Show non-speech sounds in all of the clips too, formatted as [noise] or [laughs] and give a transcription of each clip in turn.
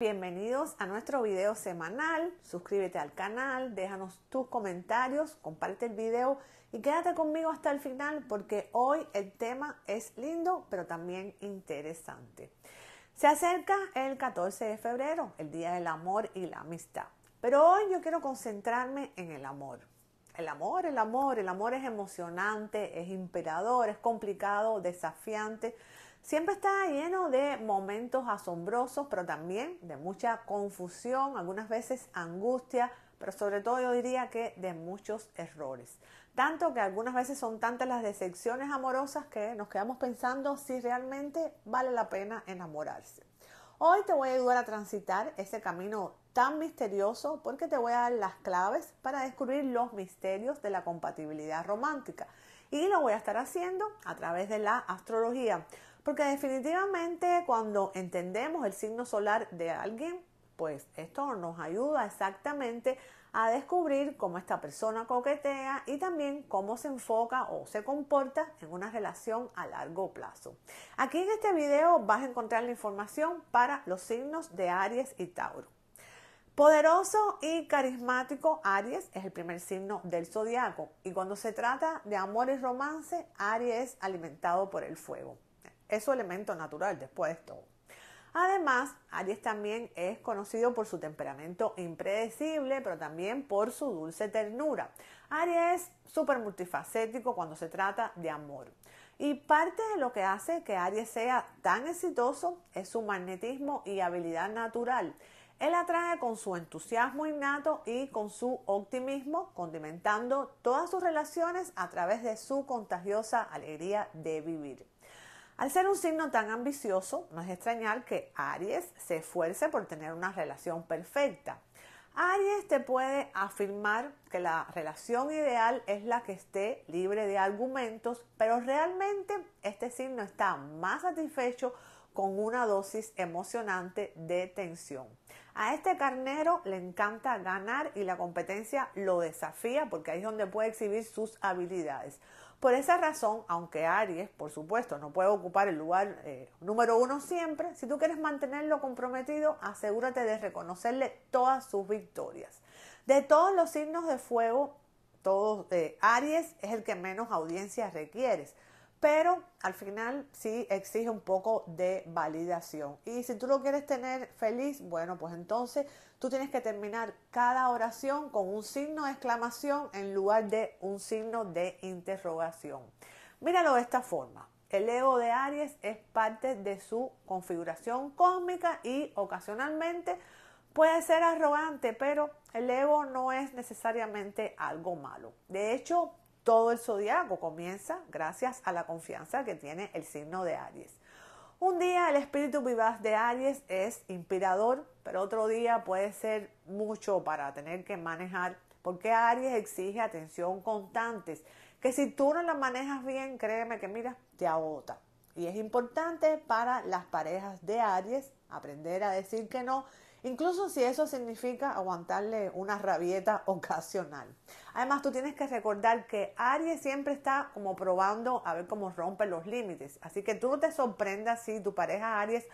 Bienvenidos a nuestro video semanal, suscríbete al canal, déjanos tus comentarios, comparte el video y quédate conmigo hasta el final porque hoy el tema es lindo pero también interesante. Se acerca el 14 de febrero, el Día del Amor y la Amistad, pero hoy yo quiero concentrarme en el amor. El amor, el amor, el amor es emocionante, es imperador, es complicado, desafiante, Siempre está lleno de momentos asombrosos, pero también de mucha confusión, algunas veces angustia, pero sobre todo yo diría que de muchos errores. Tanto que algunas veces son tantas las decepciones amorosas que nos quedamos pensando si realmente vale la pena enamorarse. Hoy te voy a ayudar a transitar ese camino tan misterioso porque te voy a dar las claves para descubrir los misterios de la compatibilidad romántica. Y lo voy a estar haciendo a través de la astrología. Porque definitivamente cuando entendemos el signo solar de alguien, pues esto nos ayuda exactamente a descubrir cómo esta persona coquetea y también cómo se enfoca o se comporta en una relación a largo plazo. Aquí en este video vas a encontrar la información para los signos de Aries y Tauro. Poderoso y carismático Aries es el primer signo del zodiaco y cuando se trata de amor y romance, Aries es alimentado por el fuego es su elemento natural después de todo. Además, Aries también es conocido por su temperamento impredecible, pero también por su dulce ternura. Aries es súper multifacético cuando se trata de amor. Y parte de lo que hace que Aries sea tan exitoso es su magnetismo y habilidad natural. Él atrae con su entusiasmo innato y con su optimismo, condimentando todas sus relaciones a través de su contagiosa alegría de vivir. Al ser un signo tan ambicioso, no es extrañar que Aries se esfuerce por tener una relación perfecta. Aries te puede afirmar que la relación ideal es la que esté libre de argumentos, pero realmente este signo está más satisfecho con una dosis emocionante de tensión. A este carnero le encanta ganar y la competencia lo desafía porque ahí es donde puede exhibir sus habilidades. Por esa razón, aunque Aries, por supuesto, no puede ocupar el lugar eh, número uno siempre, si tú quieres mantenerlo comprometido, asegúrate de reconocerle todas sus victorias. De todos los signos de fuego, todos, eh, Aries es el que menos audiencias requieres pero al final sí exige un poco de validación. Y si tú lo quieres tener feliz, bueno, pues entonces tú tienes que terminar cada oración con un signo de exclamación en lugar de un signo de interrogación. Míralo de esta forma. El ego de Aries es parte de su configuración cósmica y ocasionalmente puede ser arrogante, pero el ego no es necesariamente algo malo. De hecho, todo el zodiaco comienza gracias a la confianza que tiene el signo de Aries. Un día el espíritu vivaz de Aries es inspirador, pero otro día puede ser mucho para tener que manejar, porque Aries exige atención constante, que si tú no la manejas bien, créeme que mira, te agota. Y es importante para las parejas de Aries aprender a decir que no incluso si eso significa aguantarle una rabieta [laughs] ocasional. Además, tú tienes que recordar que Aries siempre está como probando a ver cómo rompe los límites, así que tú no te sorprendas si tu pareja Aries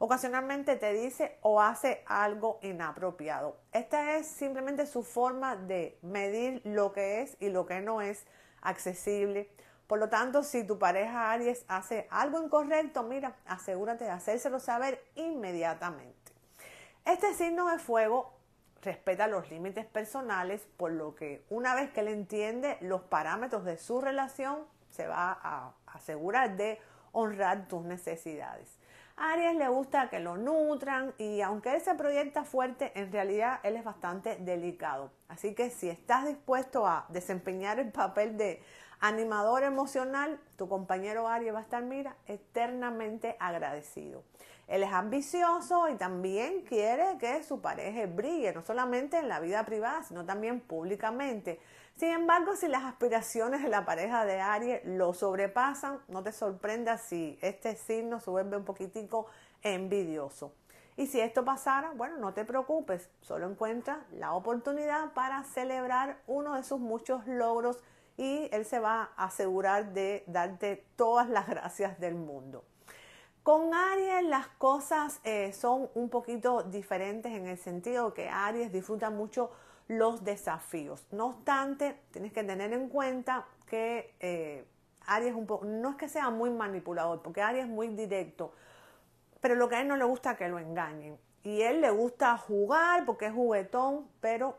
ocasionalmente te dice o hace algo inapropiado. Esta es simplemente su forma de medir lo que es y lo que no es accesible. Por lo tanto, si tu pareja Aries hace algo incorrecto, mira, asegúrate de hacérselo saber inmediatamente. Este signo de fuego respeta los límites personales, por lo que una vez que él entiende los parámetros de su relación, se va a asegurar de honrar tus necesidades. A Aries le gusta que lo nutran y aunque él se proyecta fuerte, en realidad él es bastante delicado. Así que si estás dispuesto a desempeñar el papel de animador emocional, tu compañero Aries va a estar, mira, eternamente agradecido. Él es ambicioso y también quiere que su pareja brille, no solamente en la vida privada, sino también públicamente. Sin embargo, si las aspiraciones de la pareja de Aries lo sobrepasan, no te sorprenda si este signo se vuelve un poquitico envidioso. Y si esto pasara, bueno, no te preocupes, solo encuentra la oportunidad para celebrar uno de sus muchos logros y él se va a asegurar de darte todas las gracias del mundo. Con Aries las cosas eh, son un poquito diferentes en el sentido que Aries disfruta mucho los desafíos. No obstante, tienes que tener en cuenta que eh, Aries un no es que sea muy manipulador, porque Aries es muy directo, pero lo que a él no le gusta es que lo engañen. Y él le gusta jugar porque es juguetón, pero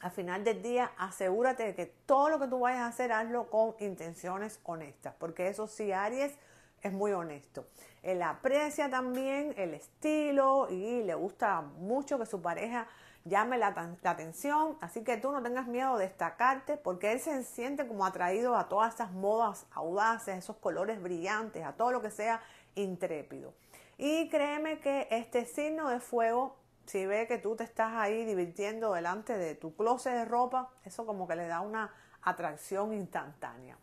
al final del día asegúrate de que todo lo que tú vayas a hacer hazlo con intenciones honestas, porque eso sí Aries es muy honesto. Él aprecia también el estilo y le gusta mucho que su pareja llame la, atención, así que tú no tengas miedo de destacarte porque él se siente como atraído a todas esas modas audaces, esos colores brillantes, a todo lo que sea intrépido. Y créeme que este signo de fuego, si ve que tú te estás ahí divirtiendo delante de tu closet de ropa, eso como que le da una atracción instantánea.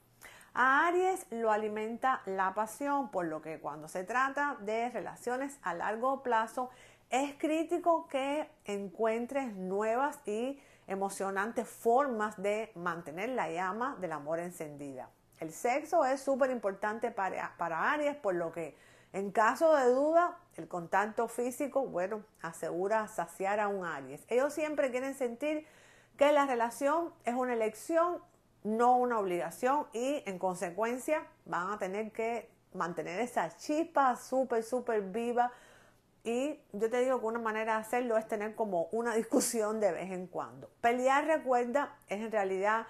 A Aries lo alimenta la pasión, por lo que cuando se trata de relaciones a largo plazo, es crítico que encuentres nuevas y emocionantes formas de mantener la llama del amor encendida. El sexo es súper importante para, para Aries, por lo que en caso de duda, el contacto físico, bueno, asegura saciar a un Aries. Ellos siempre quieren sentir que la relación es una elección no una obligación y en consecuencia van a tener que mantener esa chispa súper, súper viva. Y yo te digo que una manera de hacerlo es tener como una [laughs] discusión de vez en cuando. Pelear, recuerda, es en realidad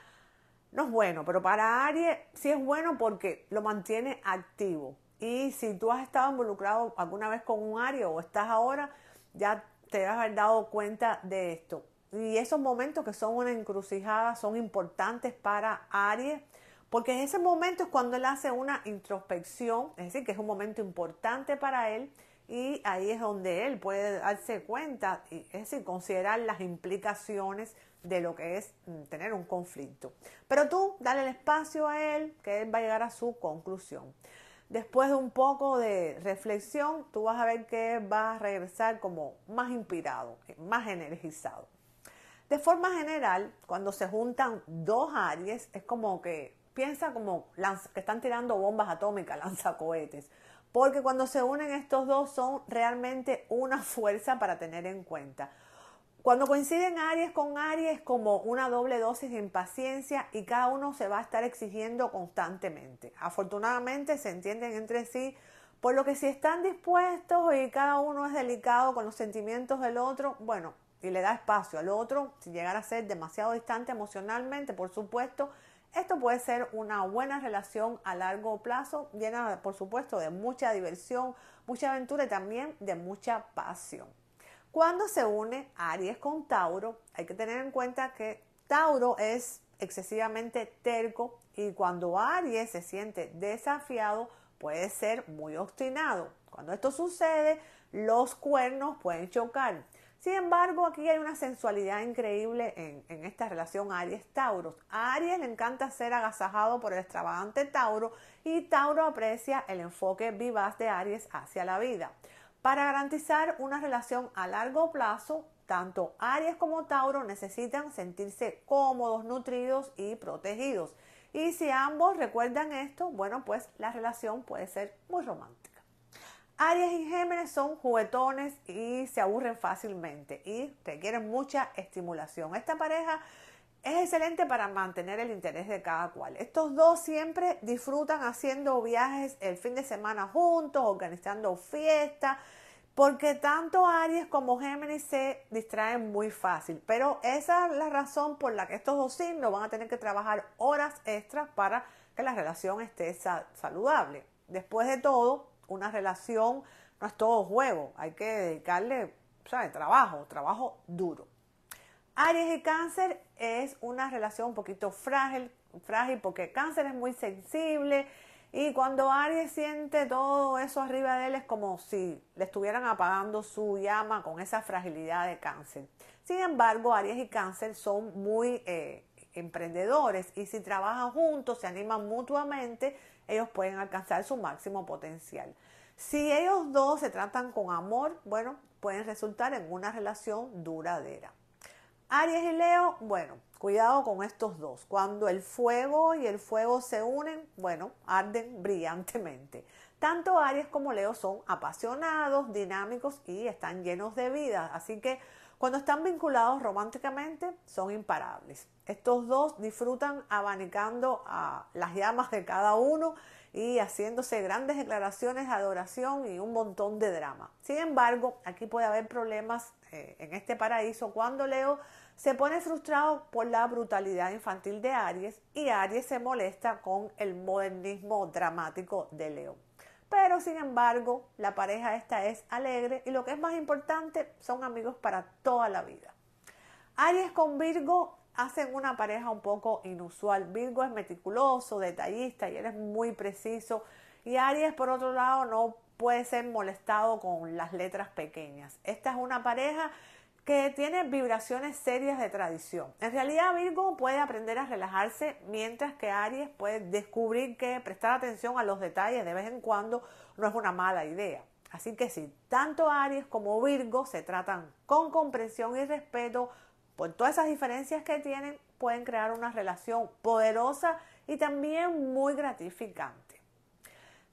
no es bueno, pero para Aries sí es bueno porque lo mantiene activo. Y si tú has estado involucrado alguna vez con un Aries o estás ahora, ya te vas a haber dado cuenta de esto. Y esos momentos que son una encrucijada son importantes para Aries, porque en ese momento es cuando él hace una introspección, es decir, que es un momento importante para él y ahí es donde él puede darse cuenta, y, es decir, considerar las implicaciones de lo que es mm, tener un conflicto. Pero tú, dale el espacio a él, que él va a llegar a su conclusión. Después de un poco de reflexión, tú vas a ver que va a regresar como más inspirado, más energizado. De forma general, cuando se juntan dos Aries, es como que piensa como que están tirando bombas atómicas, [laughs] lanzacohetes. Porque cuando se unen estos dos son realmente una fuerza para tener en cuenta. Cuando coinciden Aries con Aries, como una doble dosis de impaciencia y cada uno se va a estar exigiendo constantemente. Afortunadamente se entienden entre sí, por lo que si están dispuestos y cada uno es delicado con los sentimientos del otro, bueno, y le da espacio al otro, sin llegar a ser demasiado distante emocionalmente, por supuesto, esto puede ser una buena relación a largo plazo, llena, por supuesto, de mucha diversión, mucha aventura y también de mucha pasión. Cuando se une Aries con Tauro, hay que tener en cuenta que Tauro es excesivamente terco y cuando Aries se siente desafiado puede ser muy obstinado. Cuando esto sucede, los cuernos pueden chocar. Sin embargo, aquí hay una sensualidad increíble en, esta relación Aries-Tauro. A Aries le encanta ser agasajado por el extravagante Tauro y Tauro aprecia el enfoque vivaz de Aries hacia la vida. Para garantizar una relación a largo plazo, tanto Aries como Tauro necesitan sentirse cómodos, nutridos y protegidos. Y si ambos recuerdan esto, bueno, pues la relación puede ser muy romántica. Aries y Géminis son juguetones y se aburren fácilmente y requieren mucha estimulación. Esta pareja es excelente para mantener el interés de cada cual. Estos dos siempre disfrutan haciendo viajes el fin de semana juntos, organizando fiestas, porque tanto Aries como Géminis se distraen muy fácil. Pero esa es la razón por la que estos dos signos van a tener que trabajar horas extras para que la relación esté saludable. Después de todo, una relación no es todo juego, hay que dedicarle, ¿sabes? Trabajo, trabajo duro. Aries y cáncer es una relación un poquito frágil, frágil porque cáncer es muy sensible y cuando Aries siente todo eso arriba de él es como si le estuvieran apagando su llama con esa fragilidad de cáncer. Sin embargo, Aries y cáncer son muy... Eh, emprendedores y si trabajan juntos, se animan mutuamente, ellos pueden alcanzar su máximo potencial. Si ellos dos se tratan con amor, bueno, pueden resultar en una relación duradera. Aries y Leo, bueno, cuidado con estos dos. Cuando el fuego y el fuego se unen, bueno, arden [laughs] brillantemente. Tanto Aries como Leo son apasionados, dinámicos y están llenos de vida. Así que cuando están vinculados románticamente, son imparables. Estos dos disfrutan abanicando a las llamas de cada uno y haciéndose grandes declaraciones de adoración y un montón de drama. Sin embargo, aquí puede haber problemas eh, en este paraíso cuando Leo se pone frustrado por la brutalidad infantil de Aries y Aries se molesta con el modernismo dramático de Leo. Pero sin embargo, la pareja esta es alegre y lo que es más importante, son amigos para toda la vida. Aries con Virgo hacen una pareja un poco inusual. Virgo es meticuloso, detallista y eres muy preciso. Y Aries, por otro lado, no puede ser molestado con las letras pequeñas. Esta es una pareja que tiene vibraciones serias de tradición. En realidad Virgo puede aprender a relajarse mientras que Aries puede descubrir que prestar atención a los detalles de vez en cuando no es una mala idea. Así que si tanto Aries como Virgo se tratan con comprensión y respeto por todas esas diferencias que tienen, pueden crear una relación poderosa y también muy gratificante.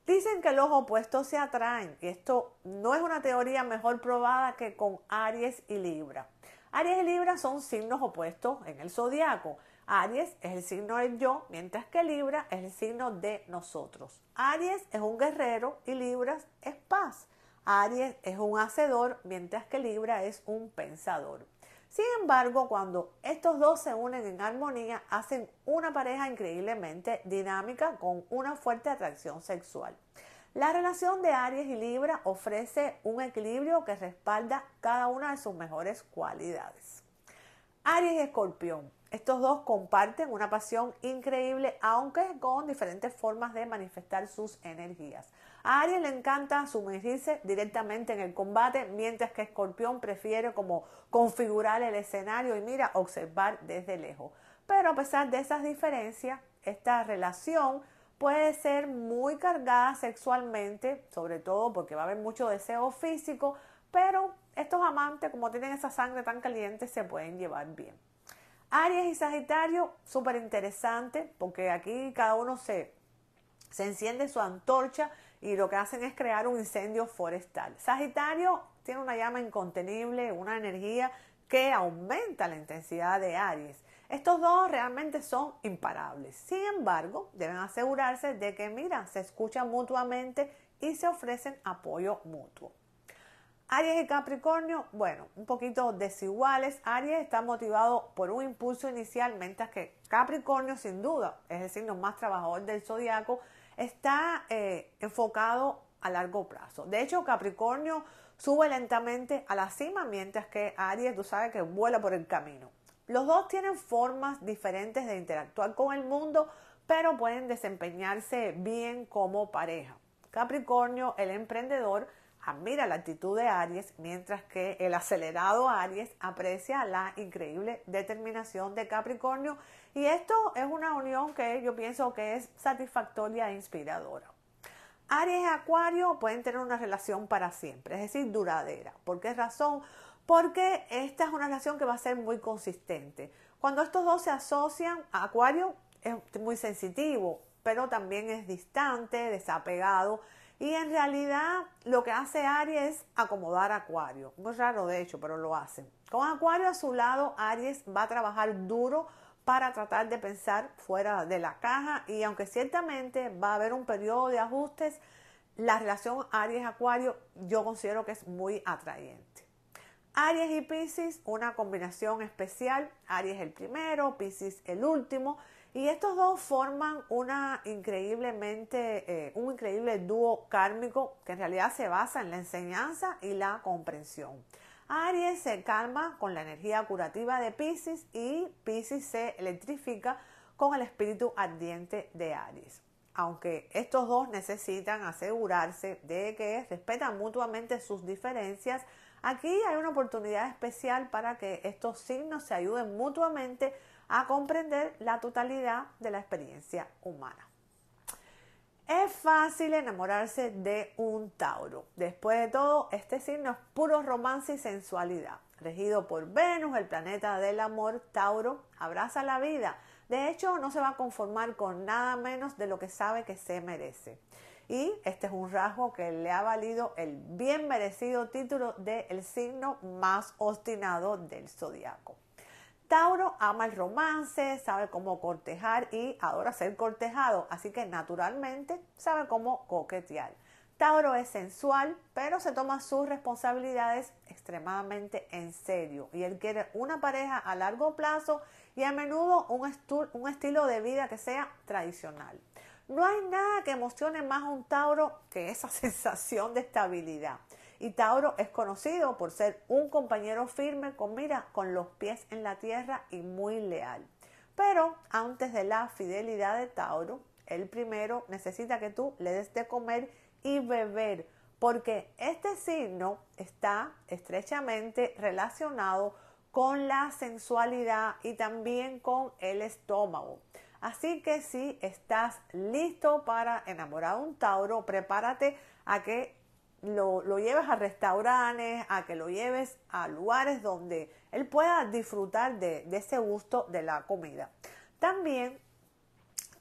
Dicen que los opuestos se atraen y esto no es una teoría mejor probada que con Aries y Libra. Aries y Libra son signos opuestos en el zodiaco. Aries es el signo del yo, mientras que Libra es el signo de nosotros. Aries es un guerrero y Libra es paz. Aries es un hacedor, mientras que Libra es un pensador. Sin embargo, cuando estos dos se unen en armonía, hacen una pareja increíblemente dinámica con una fuerte atracción sexual. La relación de Aries y Libra ofrece un equilibrio que respalda cada una de sus mejores cualidades. Aries y Escorpión. Estos dos comparten una pasión increíble, aunque con diferentes formas de manifestar sus energías. A Aries le encanta sumergirse directamente en el combate, mientras que Escorpión prefiere como configurar el escenario y mira, observar desde lejos. Pero a pesar de esas diferencias, esta relación puede ser muy cargada sexualmente, sobre todo porque va a haber mucho deseo físico, pero estos amantes, como tienen esa sangre tan caliente, se pueden llevar bien. Aries y Sagitario, súper interesante, porque aquí cada uno se, se enciende su antorcha y lo que hacen es crear un incendio forestal. Sagitario tiene una llama incontenible, una energía que aumenta la intensidad de Aries. Estos dos realmente son imparables. Sin embargo, deben asegurarse de que, mira, se escuchan mutuamente y se ofrecen apoyo mutuo. Aries y Capricornio, bueno, un poquito desiguales. Aries está motivado por un impulso inicial, mientras que Capricornio, sin duda, es el signo más trabajador del zodiaco, está eh, enfocado a largo plazo. De hecho, Capricornio sube lentamente a la cima, mientras que Aries, tú sabes que vuela por el camino. Los dos tienen formas diferentes de interactuar con el mundo, pero pueden desempeñarse bien como pareja. Capricornio, el emprendedor, admira la actitud de Aries, mientras que el acelerado Aries aprecia la increíble determinación de Capricornio. Y esto es una unión que yo pienso que es satisfactoria e inspiradora. Aries y Acuario pueden tener una relación para siempre, es decir, duradera. ¿Por qué razón? Porque esta es una relación que va a ser muy consistente. Cuando estos dos se asocian, Acuario es muy sensitivo, pero también es distante, desapegado y en realidad lo que hace Aries es acomodar Acuario. Muy raro de hecho, pero lo hace. Con Acuario a su lado, Aries va a trabajar duro para tratar de pensar fuera de la caja y aunque ciertamente va a haber un periodo de ajustes, la relación Aries-Acuario yo considero que es muy atrayente. Aries y Pisces, una combinación especial. Aries el primero, Pisces el último. Y estos dos forman una increíblemente, eh, un increíble dúo kármico que en realidad se basa en la enseñanza y la comprensión. Aries se calma con la energía curativa de Pisces y Pisces se electrifica con el espíritu ardiente de Aries. Aunque estos dos necesitan asegurarse de que respetan mutuamente sus diferencias, aquí hay una oportunidad especial para que estos signos se ayuden mutuamente a comprender la totalidad de la experiencia humana. Es fácil enamorarse de un Tauro. Después de todo, este signo es puro romance y sensualidad. Regido por Venus, el planeta del amor, Tauro abraza la vida. De hecho, no se va a conformar con nada menos de lo que sabe que se merece. Y este es un rasgo que le ha valido el bien merecido título de el signo más obstinado del zodiaco. Tauro ama el romance, sabe cómo cortejar y adora ser cortejado, así que naturalmente sabe cómo coquetear. Tauro es sensual, pero se toma sus responsabilidades extremadamente en serio y él quiere una pareja a largo plazo y a menudo un, un estilo de vida que sea tradicional. No hay nada que emocione más a un Tauro que esa [laughs] sensación de estabilidad. Y Tauro es conocido por ser un compañero firme con mira, con los pies en la tierra y muy leal. Pero antes de la fidelidad de Tauro, el primero necesita que tú le des de comer y beber, porque este signo está estrechamente relacionado con la sensualidad y también con el estómago. Así que si estás listo para enamorar a un Tauro, prepárate a que lo, lleves a restaurantes, a que lo lleves a lugares donde él pueda disfrutar de, ese gusto de la comida. También,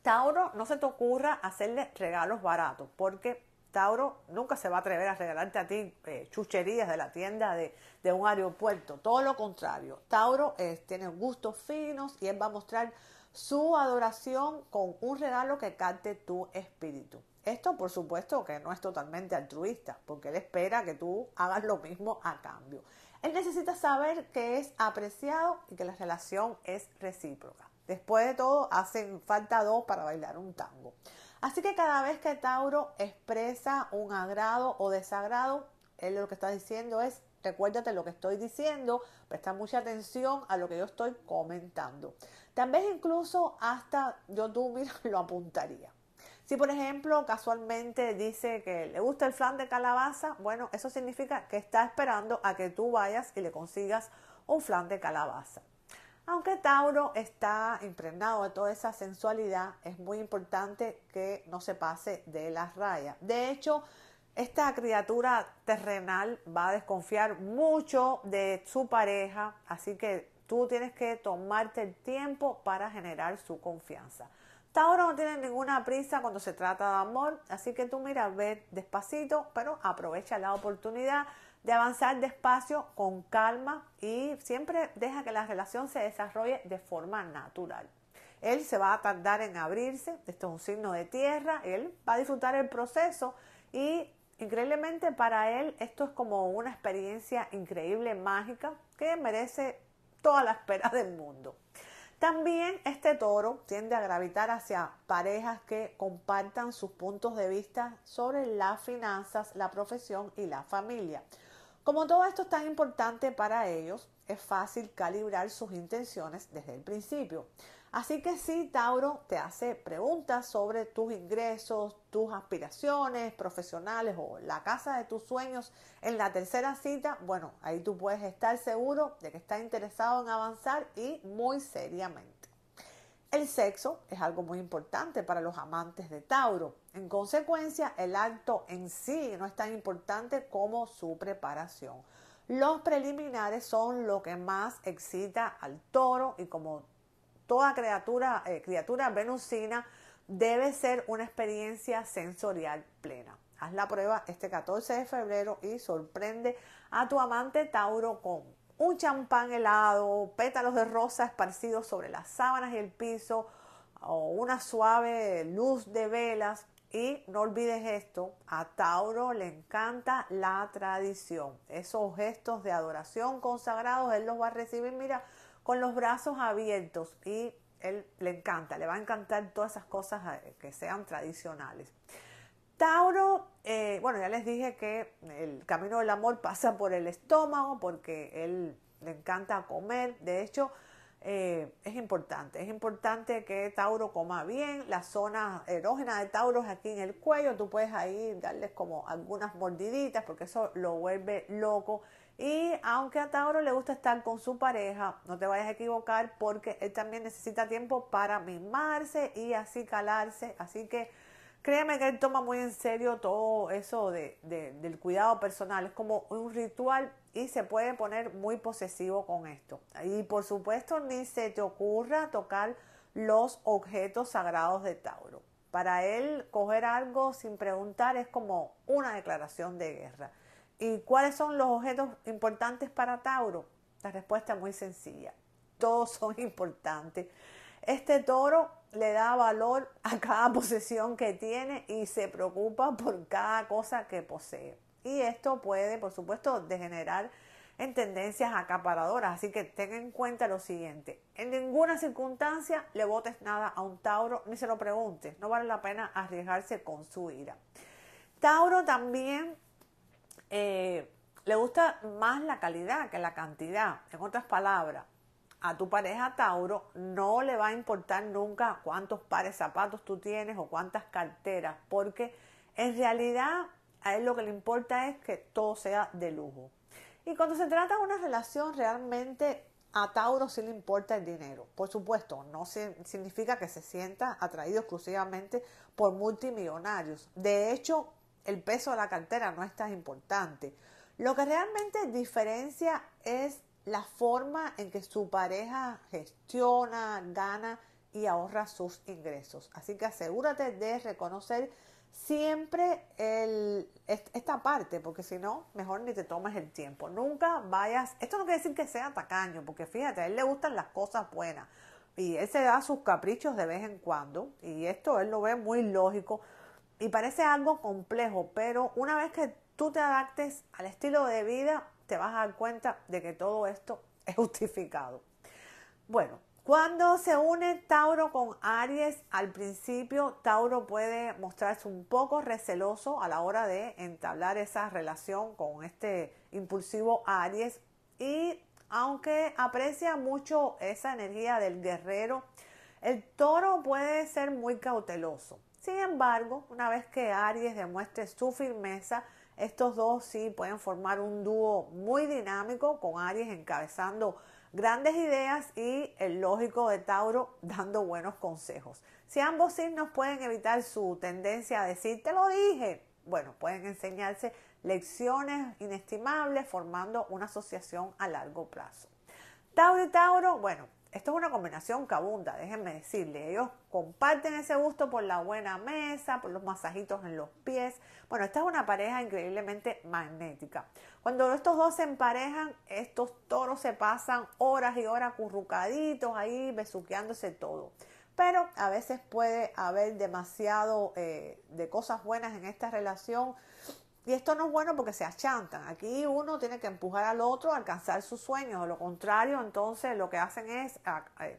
Tauro, no se te ocurra hacerle regalos baratos, porque Tauro nunca se va a atrever a regalarte a ti eh, chucherías de la tienda de, un aeropuerto. Todo lo contrario, Tauro tiene gustos finos y él va a mostrar su adoración con un regalo que cante tu espíritu. Esto, por supuesto, que no es totalmente altruista, porque él espera que tú hagas lo mismo a cambio. Él necesita saber que es apreciado y que la relación es recíproca. Después de todo, hacen falta dos para bailar un tango. Así que cada vez que Tauro expresa un agrado o desagrado, él lo que está diciendo es, recuérdate lo que estoy diciendo, presta mucha atención a lo que yo estoy comentando. Tal vez incluso hasta yo tú, [laughs] lo apuntaría. Si, por ejemplo, casualmente dice que le gusta el flan de calabaza, bueno, eso significa que está esperando a que tú vayas y le consigas un flan de calabaza. Aunque Tauro está impregnado de toda esa sensualidad, es muy importante que no se pase de las rayas. De hecho, esta criatura terrenal va a desconfiar mucho de su pareja, así que tú tienes que tomarte el tiempo para generar su confianza esta ahora no tiene ninguna prisa cuando se trata de amor, así que tú mira, ve despacito, pero aprovecha la oportunidad de avanzar despacio, con calma y siempre deja que la relación se desarrolle de forma natural. Él se va a tardar en abrirse, esto es un signo de tierra, él va a disfrutar el proceso y increíblemente para él esto es como una experiencia increíble, mágica, que merece toda la espera del mundo. También este toro tiende a gravitar hacia parejas que compartan sus puntos de vista sobre las finanzas, la profesión y la familia. Como todo esto es tan importante para ellos, es fácil calibrar sus intenciones desde el principio. Así que si Tauro te hace preguntas sobre tus ingresos, tus aspiraciones profesionales o la casa de tus sueños en la tercera cita, bueno, ahí tú puedes estar seguro de que está interesado en avanzar y muy seriamente. El sexo es algo muy importante para los amantes de Tauro. En consecuencia, el acto en sí no es tan importante como su preparación. Los preliminares son lo que más excita al toro y como toda criatura, eh, criatura venusina debe ser una experiencia sensorial plena. Haz la prueba este 14 de febrero y sorprende a tu amante Tauro con un champán helado, pétalos de rosa esparcidos sobre las sábanas y el piso, o una suave luz de velas. Y no olvides esto, a Tauro le encanta la tradición. Esos gestos de adoración consagrados, él los va a recibir, mira, con los brazos abiertos y él le encanta, le va a encantar todas esas cosas eh, que sean tradicionales. Tauro, eh, bueno, ya les dije que el camino del amor pasa por el estómago porque él le encanta comer. De hecho, eh, es importante, es importante que Tauro coma bien. La zona erógena de Tauro es aquí en el cuello. Tú puedes ahí darles como algunas mordiditas porque eso lo vuelve loco y aunque a Tauro le gusta estar con su pareja, no te vayas a equivocar porque él también necesita tiempo para mimarse y así calarse. Así que créeme que él toma muy en serio todo eso del cuidado personal. Es como un ritual y se puede poner muy posesivo con esto. Y por supuesto, ni se te ocurra tocar los objetos sagrados de Tauro. Para él, coger algo sin preguntar es como una declaración de guerra. ¿Y cuáles son los objetos importantes para Tauro? La respuesta es muy sencilla. Todos son [laughs] importantes. Este toro le da valor a cada [laughs] posesión que tiene y se preocupa por cada cosa que posee. Y esto puede, por supuesto, degenerar en tendencias acaparadoras. Así que ten en cuenta lo siguiente. En ninguna circunstancia le votes nada a un Tauro ni se lo preguntes. No vale la pena arriesgarse con su ira. Tauro también eh, le gusta más la calidad que la cantidad. En otras palabras, a tu pareja Tauro no le va a importar nunca cuántos pares de zapatos tú tienes o cuántas carteras, porque en realidad a él lo que le importa es que todo sea de lujo. Y cuando se trata de una relación, realmente a Tauro sí le importa el dinero. Por supuesto, no significa que se sienta atraído exclusivamente por multimillonarios. De hecho, el peso de la cartera no es tan importante. Lo que realmente diferencia es la forma en que su pareja gestiona, gana y ahorra sus ingresos. Así que asegúrate de reconocer siempre esta parte, porque si no, mejor ni te tomes el tiempo. Nunca vayas, esto no quiere decir que sea tacaño, porque fíjate, a él le gustan las cosas buenas y él se da sus caprichos de vez en cuando y esto él lo ve muy lógico, y parece algo complejo, pero una vez que tú te adaptes al estilo de vida, te vas a dar cuenta de que todo esto [laughs] es justificado. Bueno, cuando se une Tauro con Aries, al principio Tauro puede mostrarse un poco receloso a la hora de entablar esa relación con este impulsivo Aries y aunque aprecia mucho esa energía del guerrero, el toro puede ser muy cauteloso. Sin embargo, una vez que Aries demuestre su firmeza, estos dos sí pueden formar un dúo muy dinámico con Aries encabezando grandes ideas y el lógico de Tauro [laughs] dando buenos consejos. Si ambos signos pueden evitar su tendencia a decir te lo dije, bueno, pueden enseñarse lecciones inestimables formando una asociación a largo plazo. Tauro y Tauro, bueno, esto es una combinación que déjenme decirle. Ellos comparten ese gusto por la buena mesa, por los masajitos en los pies. Bueno, esta es una pareja increíblemente magnética. Cuando estos dos se emparejan, estos toros se pasan horas y horas currucaditos ahí, besuqueándose todo. Pero a veces puede haber demasiado eh, de cosas buenas en esta relación y esto no es bueno porque se achantan. Aquí uno tiene que empujar al otro a alcanzar sus sueños. De lo contrario, entonces lo que hacen es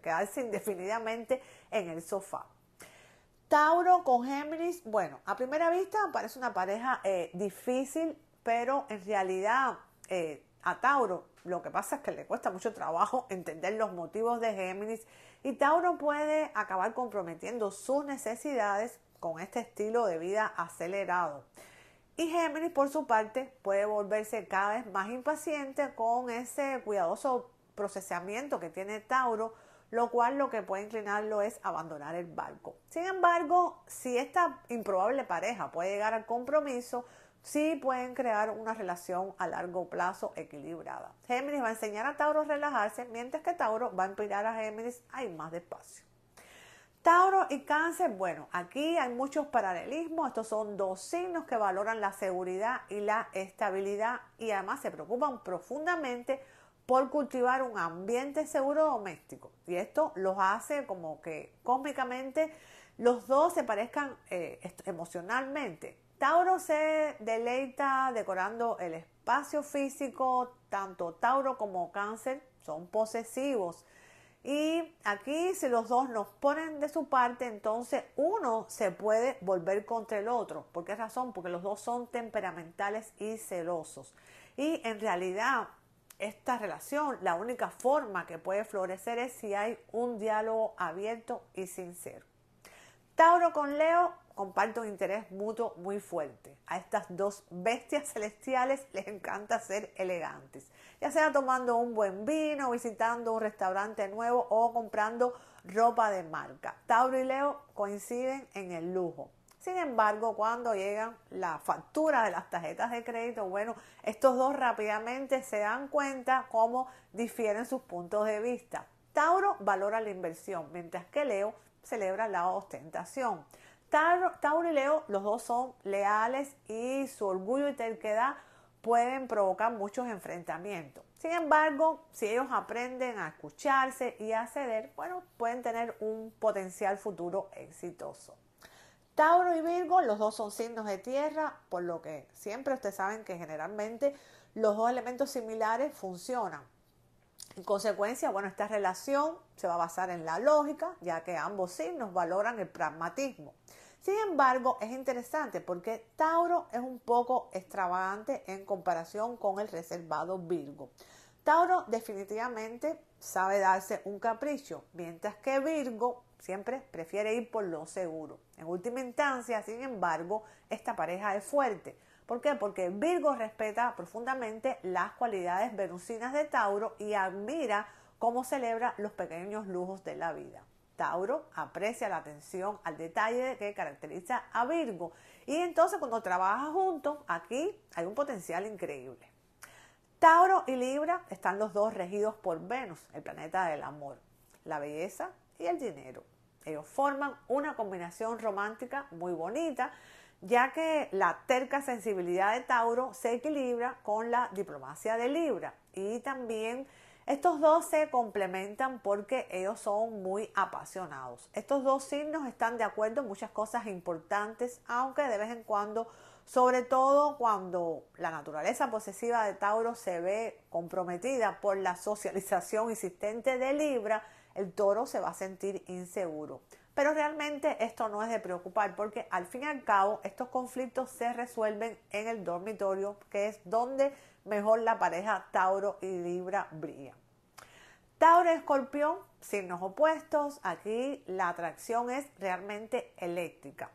quedarse [laughs] indefinidamente en el sofá. Tauro con Géminis, bueno, a primera vista parece una pareja eh, difícil, pero en realidad eh, a Tauro lo que pasa es que le cuesta mucho trabajo entender los motivos de Géminis y Tauro puede acabar comprometiendo sus necesidades con este estilo de vida acelerado. Y Géminis, por su parte, puede volverse cada vez más impaciente con ese cuidadoso procesamiento que tiene Tauro, lo cual lo que puede inclinarlo es abandonar el barco. Sin embargo, si esta improbable pareja puede llegar al compromiso, sí pueden crear una relación a largo plazo equilibrada. Géminis va a enseñar a Tauro a relajarse, mientras que Tauro va a inspirar a Géminis a ir más despacio. Tauro y cáncer, bueno, aquí hay muchos paralelismos, estos son dos signos que valoran la seguridad y la estabilidad y además se preocupan profundamente por cultivar un ambiente seguro doméstico. Y esto los hace como que cómicamente los dos se parezcan eh, emocionalmente. Tauro se deleita decorando el espacio físico, tanto Tauro como Cáncer son posesivos y aquí si los dos nos ponen de su parte, entonces uno se puede volver contra el otro. ¿Por qué razón? Porque los dos son temperamentales y celosos. Y en realidad esta relación, la única forma que puede florecer es si hay un diálogo abierto y sincero. Tauro con Leo, comparte un interés mutuo muy fuerte. A estas dos bestias [laughs] celestiales les encanta ser elegantes, ya sea tomando un buen vino, visitando un restaurante nuevo o comprando ropa de marca. Tauro y Leo coinciden en el lujo. Sin embargo, cuando llegan las facturas de las tarjetas de crédito, bueno, estos dos rápidamente se dan cuenta cómo difieren sus puntos de vista. Tauro valora la inversión, mientras que Leo celebra la ostentación. Tauro y Leo, los dos son leales y su orgullo y terquedad pueden provocar muchos enfrentamientos. Sin embargo, si ellos aprenden a escucharse y a ceder, bueno, pueden tener un potencial futuro exitoso. Tauro y Virgo, los dos son signos de tierra, por lo que siempre ustedes saben que generalmente los dos elementos similares funcionan. En consecuencia, bueno, esta relación se va a basar en la lógica, ya que ambos signos valoran el pragmatismo. Sin embargo, es interesante porque Tauro es un poco extravagante en comparación con el reservado Virgo. Tauro definitivamente sabe darse un capricho, mientras que Virgo siempre prefiere ir por lo seguro. En última instancia, sin embargo, esta pareja es fuerte. ¿Por qué? Porque Virgo respeta profundamente las cualidades venusinas de Tauro y admira cómo celebra los pequeños lujos de la vida. Tauro aprecia la atención al detalle que caracteriza a Virgo. Y entonces cuando trabaja juntos, aquí hay un potencial increíble. Tauro y Libra están los dos regidos por Venus, el planeta del amor, la belleza y el dinero. Ellos forman una combinación romántica muy bonita, ya que la terca sensibilidad de Tauro se equilibra con la diplomacia de Libra y también estos dos se complementan porque ellos son muy apasionados. Estos dos signos están de acuerdo en muchas cosas importantes, aunque de vez en cuando, sobre todo cuando la naturaleza posesiva de Tauro se ve comprometida por la socialización insistente de Libra, el toro se va a sentir inseguro. Pero realmente esto no es de preocupar porque al fin y al cabo estos conflictos se resuelven en el dormitorio, que es donde mejor la pareja Tauro y Libra brilla. Tauro y Escorpión, signos opuestos, aquí la atracción es realmente eléctrica.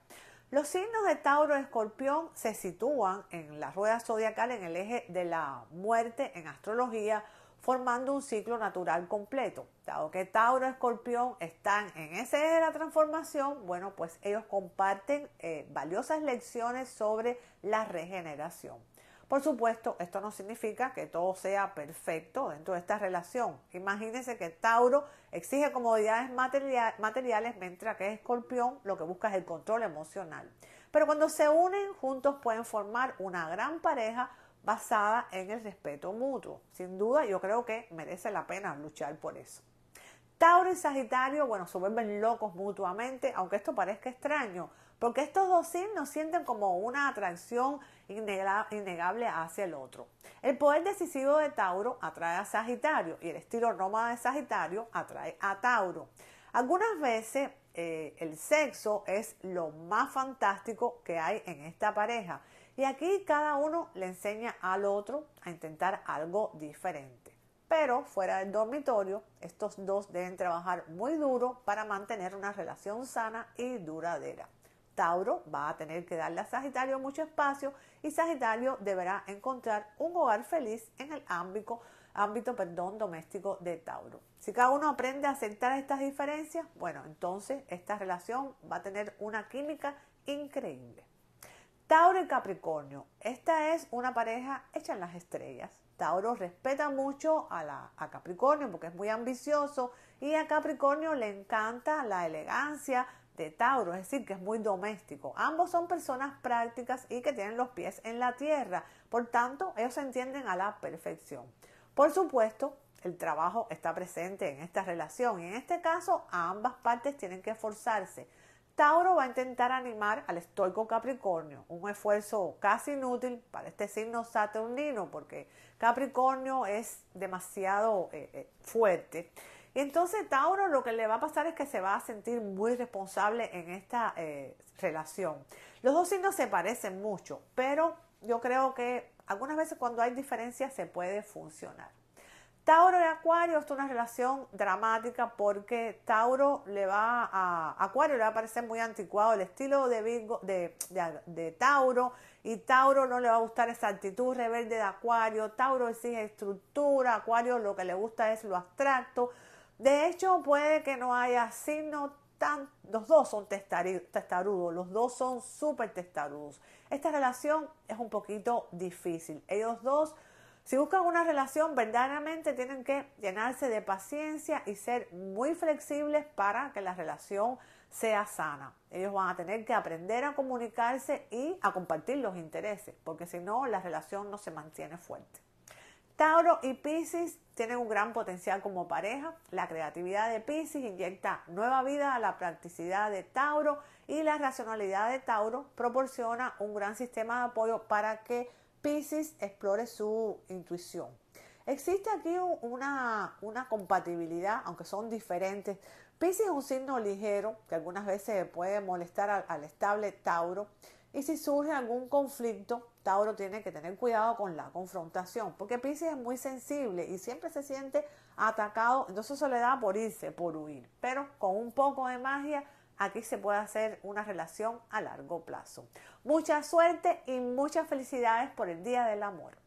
Los signos de Tauro y Escorpión se sitúan en la rueda zodiacal en el eje de la muerte en astrología, formando un ciclo natural completo. Dado que Tauro y Escorpión están en ese eje de la transformación, bueno, pues ellos comparten eh, valiosas lecciones sobre la regeneración. Por supuesto, esto no significa que todo sea perfecto dentro de esta relación. Imagínense que Tauro exige comodidades materiales mientras que Escorpión lo que busca es el control emocional. Pero cuando se unen juntos pueden formar una gran pareja basada en el respeto mutuo. Sin duda, yo creo que merece la pena luchar por eso. Tauro y Sagitario, bueno, se vuelven locos mutuamente, aunque esto parezca extraño, porque estos dos signos sienten como una atracción innegable hacia el otro. El poder decisivo de Tauro atrae a Sagitario y el estilo Roma de Sagitario atrae a Tauro. Algunas veces eh, el sexo es lo más fantástico que hay en esta pareja y aquí cada uno le enseña al otro a intentar algo diferente. Pero fuera del dormitorio, estos dos deben trabajar muy duro para mantener una relación sana y duradera. Tauro va a tener que darle a Sagitario mucho espacio y Sagitario deberá encontrar un hogar feliz en el ámbito, ámbito doméstico de Tauro. Si cada uno aprende a aceptar estas diferencias, bueno, entonces esta relación va a tener una química increíble. Tauro y Capricornio, esta es una pareja hecha en las estrellas. Tauro respeta mucho a, la, a Capricornio porque es muy ambicioso y a Capricornio le encanta la elegancia, de Tauro, es decir, que es muy doméstico. Ambos son personas prácticas y que tienen los pies en la tierra, por tanto, ellos se entienden a la perfección. Por supuesto, el trabajo está presente en esta relación y en este caso ambas partes tienen que esforzarse. Tauro va a intentar animar al estoico Capricornio, un esfuerzo casi inútil para este signo saturnino porque Capricornio es demasiado eh, eh, fuerte entonces Tauro lo que le va a pasar es que se va a sentir muy responsable en esta eh, relación. Los dos signos se parecen mucho, pero yo creo que algunas veces cuando hay diferencias se puede funcionar. Tauro y Acuario, es una relación dramática porque Tauro le va a Acuario le va a parecer muy anticuado el estilo de de, de, Tauro y Tauro no le va a gustar esa actitud rebelde de Acuario. Tauro exige estructura, Acuario lo que le gusta es lo abstracto. De hecho, puede que no haya signo tan... Los dos son testarudos, los dos son súper testarudos. Esta relación es un poquito difícil. Ellos dos, si buscan una relación, verdaderamente tienen que llenarse de paciencia y ser muy flexibles para que la relación sea sana. Ellos van a tener que aprender a comunicarse y a compartir los intereses, porque si no, la relación no se mantiene fuerte. Tauro y Pisces tienen un gran potencial como pareja. La creatividad de Pisces inyecta nueva vida a la practicidad de Tauro y la racionalidad de Tauro proporciona un gran sistema de apoyo para que Pisces explore su intuición. Existe aquí una, una compatibilidad, aunque son diferentes. Pisces es un signo ligero que algunas veces puede molestar al estable Tauro. Y si surge algún conflicto, Tauro tiene que tener cuidado con la confrontación, porque Pisces es muy sensible y siempre se siente atacado, entonces se le da por irse, por huir. Pero con un poco de magia, aquí se puede hacer una relación a largo plazo. Mucha suerte y muchas felicidades por el Día del Amor.